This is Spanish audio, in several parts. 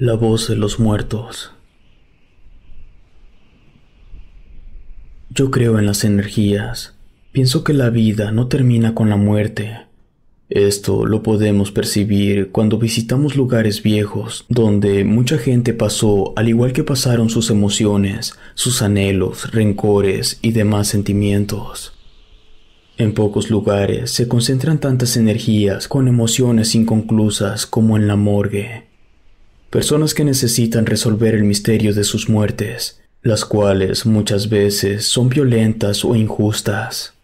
La voz de los muertos. Yo creo en las energías. Pienso que la vida no termina con la muerte. Esto lo podemos percibir cuando visitamos lugares viejos, donde mucha gente pasó al igual que pasaron sus emociones, sus anhelos, rencores y demás sentimientos. En pocos lugares se concentran tantas energías con emociones inconclusas como en la morgue personas que necesitan resolver el misterio de sus muertes, las cuales muchas veces son violentas o injustas.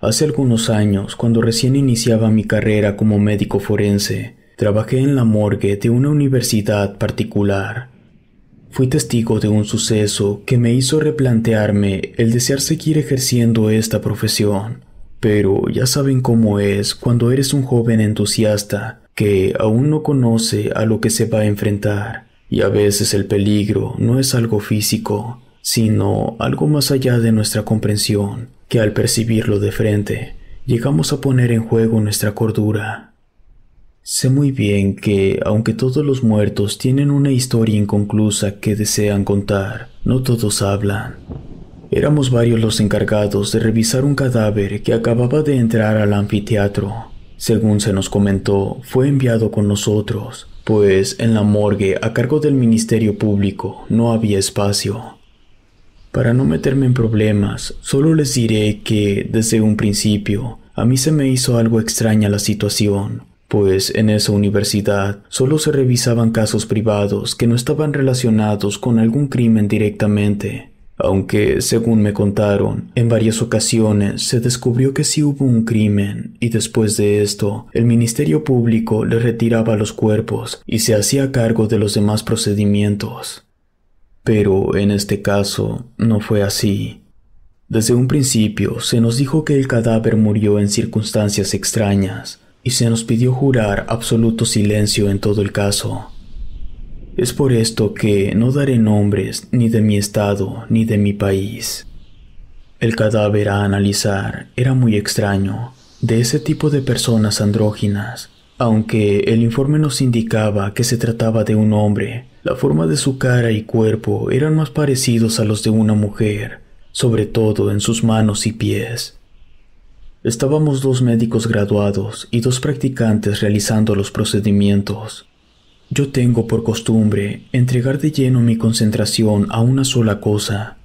Hace algunos años, cuando recién iniciaba mi carrera como médico forense, trabajé en la morgue de una universidad particular. Fui testigo de un suceso que me hizo replantearme el desear seguir ejerciendo esta profesión. Pero ya saben cómo es cuando eres un joven entusiasta que aún no conoce a lo que se va a enfrentar, y a veces el peligro no es algo físico, sino algo más allá de nuestra comprensión, que al percibirlo de frente, llegamos a poner en juego nuestra cordura. Sé muy bien que, aunque todos los muertos tienen una historia inconclusa que desean contar, no todos hablan. Éramos varios los encargados de revisar un cadáver que acababa de entrar al anfiteatro según se nos comentó, fue enviado con nosotros, pues en la morgue a cargo del Ministerio Público no había espacio. Para no meterme en problemas, solo les diré que, desde un principio, a mí se me hizo algo extraña la situación, pues en esa universidad solo se revisaban casos privados que no estaban relacionados con algún crimen directamente aunque según me contaron, en varias ocasiones se descubrió que sí hubo un crimen y después de esto, el Ministerio Público le retiraba los cuerpos y se hacía cargo de los demás procedimientos. Pero en este caso no fue así. Desde un principio se nos dijo que el cadáver murió en circunstancias extrañas y se nos pidió jurar absoluto silencio en todo el caso. Es por esto que no daré nombres ni de mi estado ni de mi país. El cadáver a analizar era muy extraño, de ese tipo de personas andróginas. Aunque el informe nos indicaba que se trataba de un hombre, la forma de su cara y cuerpo eran más parecidos a los de una mujer, sobre todo en sus manos y pies. Estábamos dos médicos graduados y dos practicantes realizando los procedimientos. Yo tengo por costumbre entregar de lleno mi concentración a una sola cosa.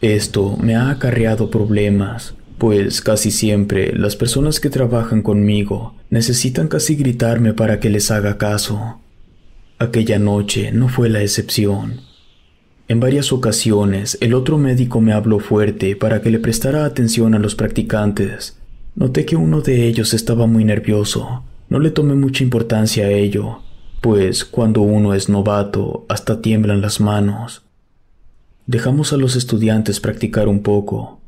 Esto me ha acarreado problemas, pues casi siempre las personas que trabajan conmigo necesitan casi gritarme para que les haga caso. Aquella noche no fue la excepción. En varias ocasiones el otro médico me habló fuerte para que le prestara atención a los practicantes. Noté que uno de ellos estaba muy nervioso. No le tomé mucha importancia a ello, pues cuando uno es novato hasta tiemblan las manos. Dejamos a los estudiantes practicar un poco.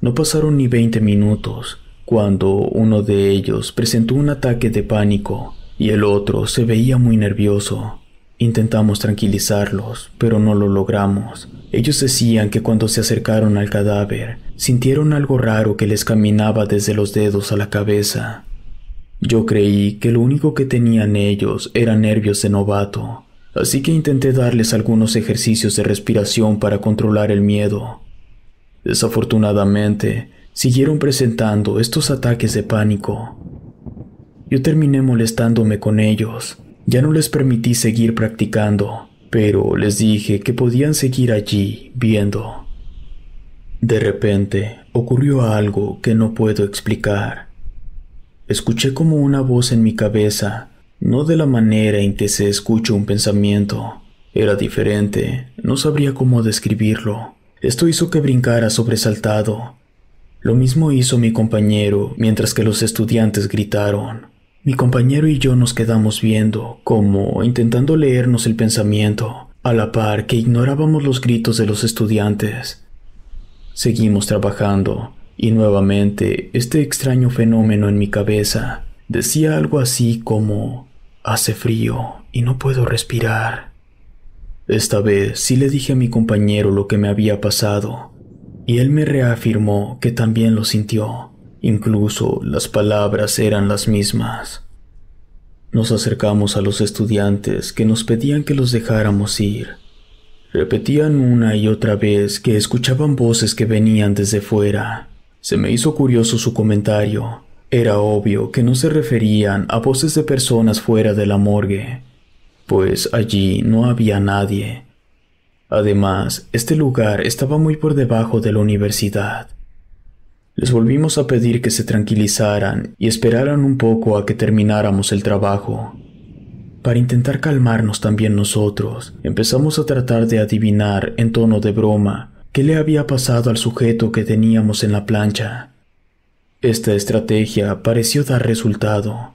No pasaron ni 20 minutos cuando uno de ellos presentó un ataque de pánico y el otro se veía muy nervioso. Intentamos tranquilizarlos, pero no lo logramos. Ellos decían que cuando se acercaron al cadáver, sintieron algo raro que les caminaba desde los dedos a la cabeza. Yo creí que lo único que tenían ellos era nervios de novato, así que intenté darles algunos ejercicios de respiración para controlar el miedo. Desafortunadamente, siguieron presentando estos ataques de pánico. Yo terminé molestándome con ellos, ya no les permití seguir practicando, pero les dije que podían seguir allí viendo. De repente, ocurrió algo que no puedo explicar escuché como una voz en mi cabeza, no de la manera en que se escucha un pensamiento. Era diferente, no sabría cómo describirlo. Esto hizo que brincara sobresaltado. Lo mismo hizo mi compañero mientras que los estudiantes gritaron. Mi compañero y yo nos quedamos viendo, como intentando leernos el pensamiento, a la par que ignorábamos los gritos de los estudiantes. Seguimos trabajando, y nuevamente, este extraño fenómeno en mi cabeza decía algo así como, hace frío y no puedo respirar. Esta vez sí le dije a mi compañero lo que me había pasado, y él me reafirmó que también lo sintió. Incluso las palabras eran las mismas. Nos acercamos a los estudiantes que nos pedían que los dejáramos ir. Repetían una y otra vez que escuchaban voces que venían desde fuera se me hizo curioso su comentario. Era obvio que no se referían a voces de personas fuera de la morgue, pues allí no había nadie. Además, este lugar estaba muy por debajo de la universidad. Les volvimos a pedir que se tranquilizaran y esperaran un poco a que termináramos el trabajo. Para intentar calmarnos también nosotros, empezamos a tratar de adivinar en tono de broma ¿Qué le había pasado al sujeto que teníamos en la plancha? Esta estrategia pareció dar resultado,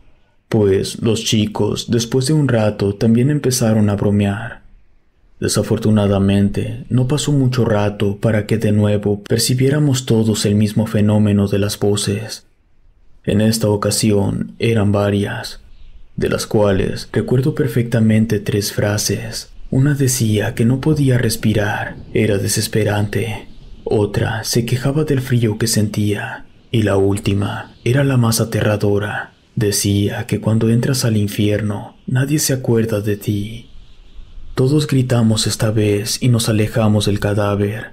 pues los chicos, después de un rato, también empezaron a bromear. Desafortunadamente, no pasó mucho rato para que de nuevo percibiéramos todos el mismo fenómeno de las voces. En esta ocasión eran varias, de las cuales recuerdo perfectamente tres frases. Una decía que no podía respirar, era desesperante. Otra se quejaba del frío que sentía. Y la última era la más aterradora. Decía que cuando entras al infierno, nadie se acuerda de ti. Todos gritamos esta vez y nos alejamos del cadáver.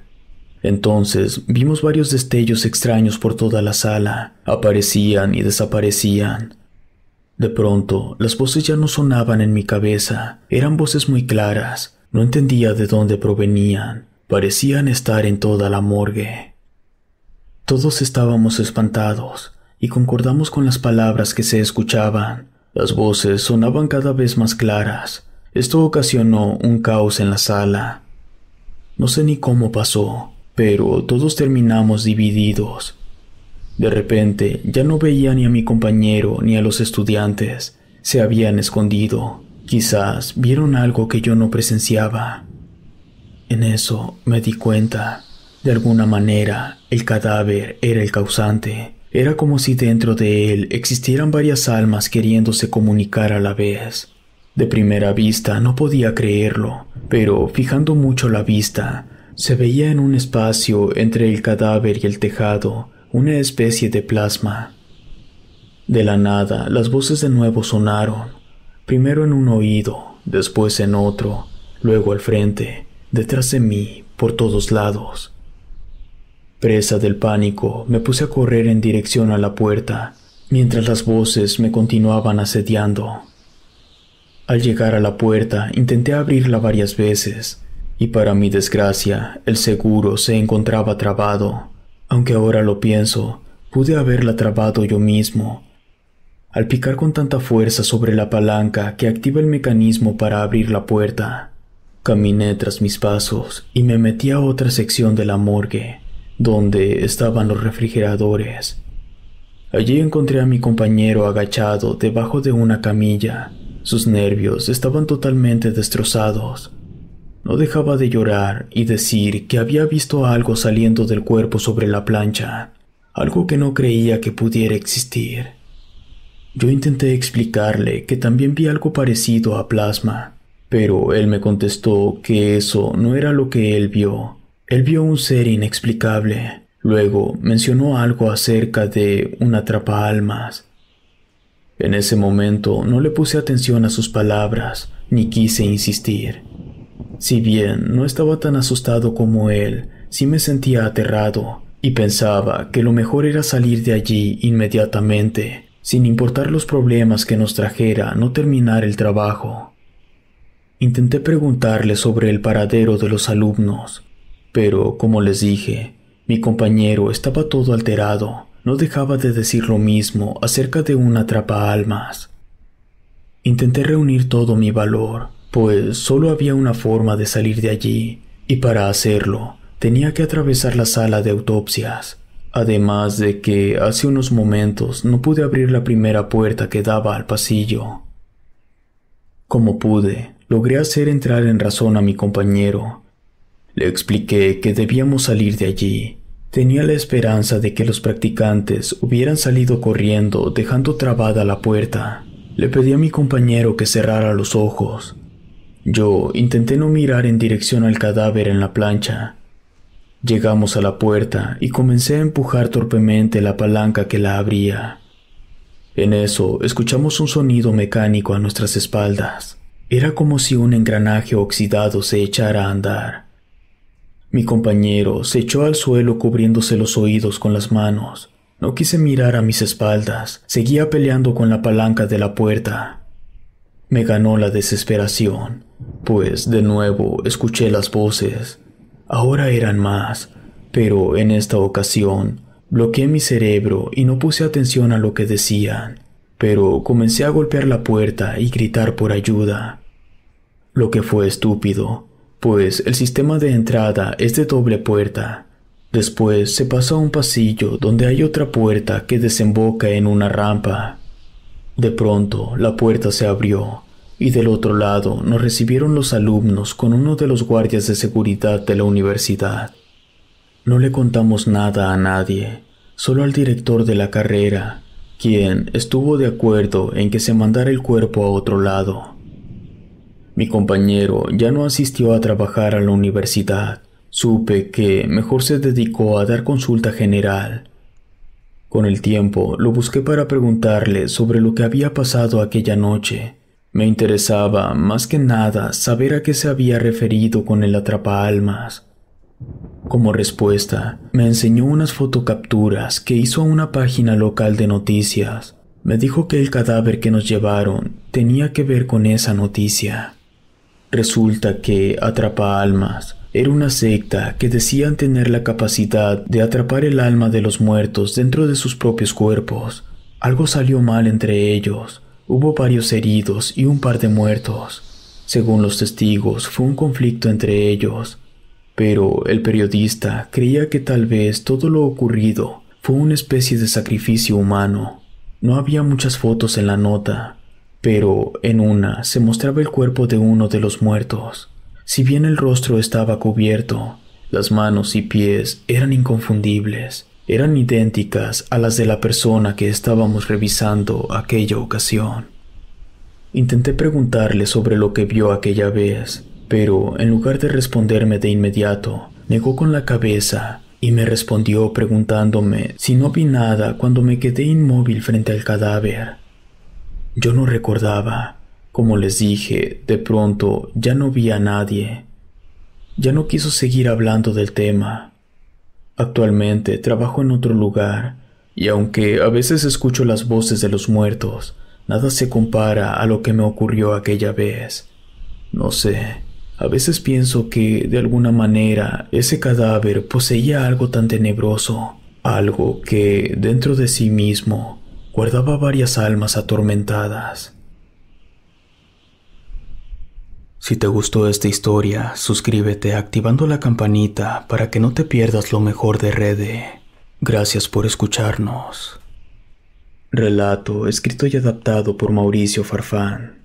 Entonces vimos varios destellos extraños por toda la sala. Aparecían y desaparecían, de pronto, las voces ya no sonaban en mi cabeza, eran voces muy claras, no entendía de dónde provenían, parecían estar en toda la morgue. Todos estábamos espantados y concordamos con las palabras que se escuchaban. Las voces sonaban cada vez más claras. Esto ocasionó un caos en la sala. No sé ni cómo pasó, pero todos terminamos divididos. De repente ya no veía ni a mi compañero ni a los estudiantes. Se habían escondido. Quizás vieron algo que yo no presenciaba. En eso me di cuenta. De alguna manera, el cadáver era el causante. Era como si dentro de él existieran varias almas queriéndose comunicar a la vez. De primera vista no podía creerlo, pero fijando mucho la vista, se veía en un espacio entre el cadáver y el tejado una especie de plasma. De la nada, las voces de nuevo sonaron, primero en un oído, después en otro, luego al frente, detrás de mí, por todos lados. Presa del pánico, me puse a correr en dirección a la puerta, mientras las voces me continuaban asediando. Al llegar a la puerta, intenté abrirla varias veces, y para mi desgracia, el seguro se encontraba trabado. Aunque ahora lo pienso, pude haberla trabado yo mismo. Al picar con tanta fuerza sobre la palanca que activa el mecanismo para abrir la puerta, caminé tras mis pasos y me metí a otra sección de la morgue, donde estaban los refrigeradores. Allí encontré a mi compañero agachado debajo de una camilla. Sus nervios estaban totalmente destrozados no dejaba de llorar y decir que había visto algo saliendo del cuerpo sobre la plancha, algo que no creía que pudiera existir. Yo intenté explicarle que también vi algo parecido a plasma, pero él me contestó que eso no era lo que él vio. Él vio un ser inexplicable. Luego mencionó algo acerca de un atrapaalmas. En ese momento no le puse atención a sus palabras, ni quise insistir. Si bien no estaba tan asustado como él, sí me sentía aterrado y pensaba que lo mejor era salir de allí inmediatamente, sin importar los problemas que nos trajera no terminar el trabajo. Intenté preguntarle sobre el paradero de los alumnos, pero, como les dije, mi compañero estaba todo alterado, no dejaba de decir lo mismo acerca de un almas. Intenté reunir todo mi valor pues solo había una forma de salir de allí, y para hacerlo tenía que atravesar la sala de autopsias, además de que hace unos momentos no pude abrir la primera puerta que daba al pasillo. Como pude, logré hacer entrar en razón a mi compañero. Le expliqué que debíamos salir de allí. Tenía la esperanza de que los practicantes hubieran salido corriendo dejando trabada la puerta. Le pedí a mi compañero que cerrara los ojos, yo intenté no mirar en dirección al cadáver en la plancha. Llegamos a la puerta y comencé a empujar torpemente la palanca que la abría. En eso escuchamos un sonido mecánico a nuestras espaldas. Era como si un engranaje oxidado se echara a andar. Mi compañero se echó al suelo cubriéndose los oídos con las manos. No quise mirar a mis espaldas. Seguía peleando con la palanca de la puerta. Me ganó la desesperación, pues de nuevo escuché las voces. Ahora eran más, pero en esta ocasión bloqueé mi cerebro y no puse atención a lo que decían, pero comencé a golpear la puerta y gritar por ayuda. Lo que fue estúpido, pues el sistema de entrada es de doble puerta. Después se pasó a un pasillo donde hay otra puerta que desemboca en una rampa. De pronto la puerta se abrió y del otro lado nos recibieron los alumnos con uno de los guardias de seguridad de la universidad. No le contamos nada a nadie, solo al director de la carrera, quien estuvo de acuerdo en que se mandara el cuerpo a otro lado. Mi compañero ya no asistió a trabajar a la universidad. Supe que mejor se dedicó a dar consulta general. Con el tiempo lo busqué para preguntarle sobre lo que había pasado aquella noche me interesaba, más que nada, saber a qué se había referido con el Almas. Como respuesta, me enseñó unas fotocapturas que hizo a una página local de noticias. Me dijo que el cadáver que nos llevaron tenía que ver con esa noticia. Resulta que Atrapa Almas era una secta que decían tener la capacidad de atrapar el alma de los muertos dentro de sus propios cuerpos. Algo salió mal entre ellos, Hubo varios heridos y un par de muertos. Según los testigos, fue un conflicto entre ellos, pero el periodista creía que tal vez todo lo ocurrido fue una especie de sacrificio humano. No había muchas fotos en la nota, pero en una se mostraba el cuerpo de uno de los muertos. Si bien el rostro estaba cubierto, las manos y pies eran inconfundibles eran idénticas a las de la persona que estábamos revisando aquella ocasión. Intenté preguntarle sobre lo que vio aquella vez, pero en lugar de responderme de inmediato, negó con la cabeza y me respondió preguntándome si no vi nada cuando me quedé inmóvil frente al cadáver. Yo no recordaba. Como les dije, de pronto ya no vi a nadie. Ya no quiso seguir hablando del tema, Actualmente trabajo en otro lugar y aunque a veces escucho las voces de los muertos, nada se compara a lo que me ocurrió aquella vez. No sé, a veces pienso que de alguna manera ese cadáver poseía algo tan tenebroso, algo que dentro de sí mismo guardaba varias almas atormentadas. Si te gustó esta historia, suscríbete activando la campanita para que no te pierdas lo mejor de Rede. Gracias por escucharnos. Relato escrito y adaptado por Mauricio Farfán.